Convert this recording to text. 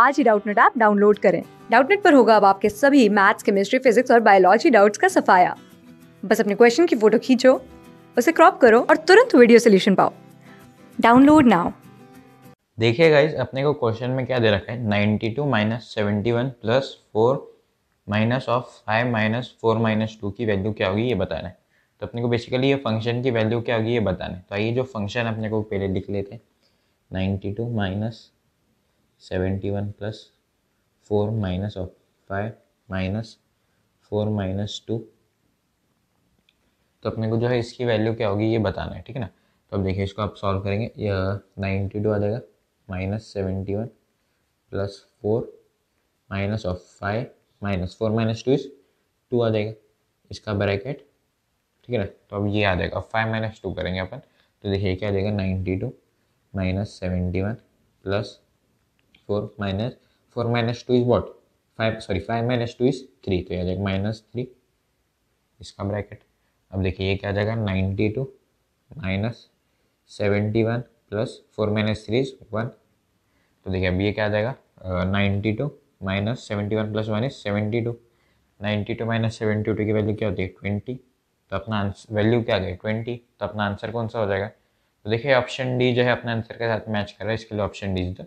आज ही Doubtnut app download करें डाउटनेट पर होगा अब आपके सभी मैथ्स केमिस्ट्री फिजिक्स और बायोलॉजी डाउट्स का सफाया बस अपने क्वेश्चन की फोटो खींचो उसे क्रॉप करो और तुरंत वीडियो सोल्यूशन पाओ डाउनलोड नाउ देखिए गाइज अपने को क्वेश्चन में क्या दे रखा है ninety two minus seventy one plus four minus of five minus four minus two की वैल्यू क्या होगी ये बताना है तो अपने को बेसिकली ये फंक्शन की वैल्यू क्या होगी ये बताना है तो आइए जो फंक्शन अपने को पहले लिख लेते हैं ninety two minus seventy one plus four minus of five minus four minus two तो अपने को जो है इसकी वैल्यू क्या होगी ये बताना है ठीक है ना तो अब देखिए इसको आप सॉल्व करेंगे नाइन्टी टू आ जाएगा minus seventy one plus four minus of five minus four minus two is two आ जाएगा इसका ब्रैकेट ठीक है ना तो अब ये आ जाएगा फाइव माइनस टू करेंगे अपन तो देखिए क्या आ जाएगा ninety two minus seventy one plus four minus four minus two is what five sorry five minus two is three तो ये आ जाएगा माइनस थ्री इसका ब्रैकेट अब देखिए ये क्या आ जाएगा ninety two minus seventy one plus four minus three is one तो देखिए अब ये क्या आ जाएगा ninety two minus seventy one plus one is seventy two ninety two minus seventy two की वैल्यू क्या होती है ट्वेंटी तो अपना आंसर वैल्यू क्या आ जाएगा ट्वेंटी तो अपना आंसर कौन सा हो जाएगा तो देखिए ऑप्शन डी जो है अपने आंसर के साथ मैच कर रहा है इसके लिए ऑप्शन डी इज द